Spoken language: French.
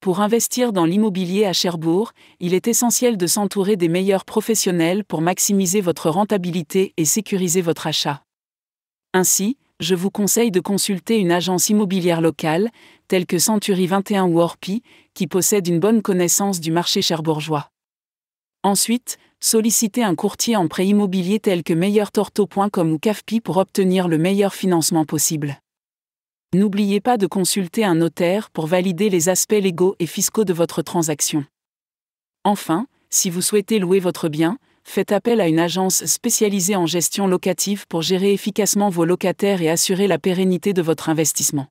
Pour investir dans l'immobilier à Cherbourg, il est essentiel de s'entourer des meilleurs professionnels pour maximiser votre rentabilité et sécuriser votre achat. Ainsi, je vous conseille de consulter une agence immobilière locale, telle que Century 21 ou Orpi, qui possède une bonne connaissance du marché cherbourgeois. Ensuite, sollicitez un courtier en prêt immobilier tel que meilleurtorto.com ou CAFPI pour obtenir le meilleur financement possible. N'oubliez pas de consulter un notaire pour valider les aspects légaux et fiscaux de votre transaction. Enfin, si vous souhaitez louer votre bien, faites appel à une agence spécialisée en gestion locative pour gérer efficacement vos locataires et assurer la pérennité de votre investissement.